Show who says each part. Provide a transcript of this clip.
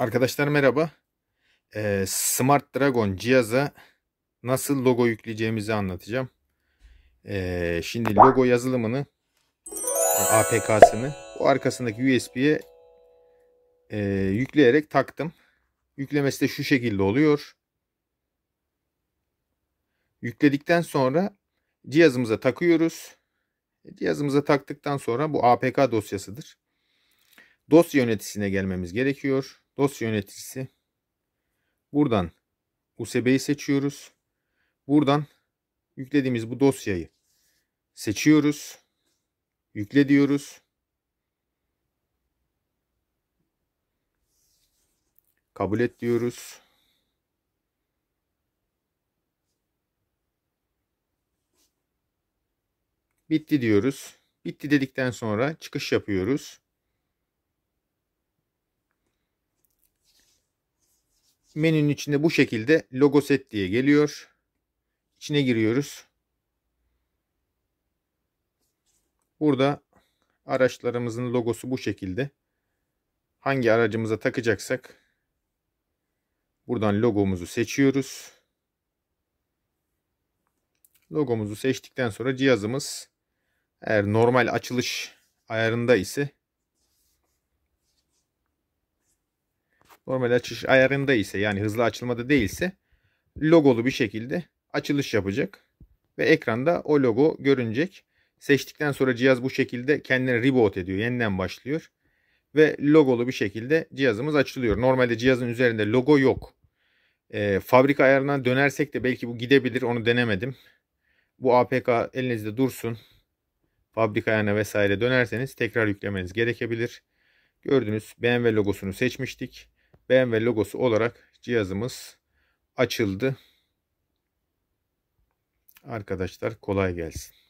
Speaker 1: Arkadaşlar merhaba. Ee, Smart Dragon cihaza nasıl logo yükleyeceğimizi anlatacağım. Ee, şimdi logo yazılımını e, APK'sını o arkasındaki USB'ye e, yükleyerek taktım. Yüklemesi de şu şekilde oluyor. Yükledikten sonra cihazımıza takıyoruz. E, cihazımıza taktıktan sonra bu APK dosyasıdır. Dosya yöneticisine gelmemiz gerekiyor dosya yöneticisi. Buradan USB'yi seçiyoruz. Buradan yüklediğimiz bu dosyayı seçiyoruz. Yükle diyoruz. Kabul et diyoruz. Bitti diyoruz. Bitti dedikten sonra çıkış yapıyoruz. menünün içinde bu şekilde logo set diye geliyor. İçine giriyoruz. Burada araçlarımızın logosu bu şekilde. Hangi aracımıza takacaksak buradan logomuzu seçiyoruz. Logomuzu seçtikten sonra cihazımız eğer normal açılış ayarında ise normal açış ayarında ise yani hızlı açılmada değilse logolu bir şekilde açılış yapacak. Ve ekranda o logo görünecek. Seçtikten sonra cihaz bu şekilde kendini reboot ediyor. Yeniden başlıyor. Ve logolu bir şekilde cihazımız açılıyor. Normalde cihazın üzerinde logo yok. E, fabrika ayarına dönersek de belki bu gidebilir. Onu denemedim. Bu APK elinizde dursun. Fabrika ayarına vesaire dönerseniz tekrar yüklemeniz gerekebilir. Gördünüz BMW logosunu seçmiştik. BMW logosu olarak cihazımız açıldı. Arkadaşlar kolay gelsin.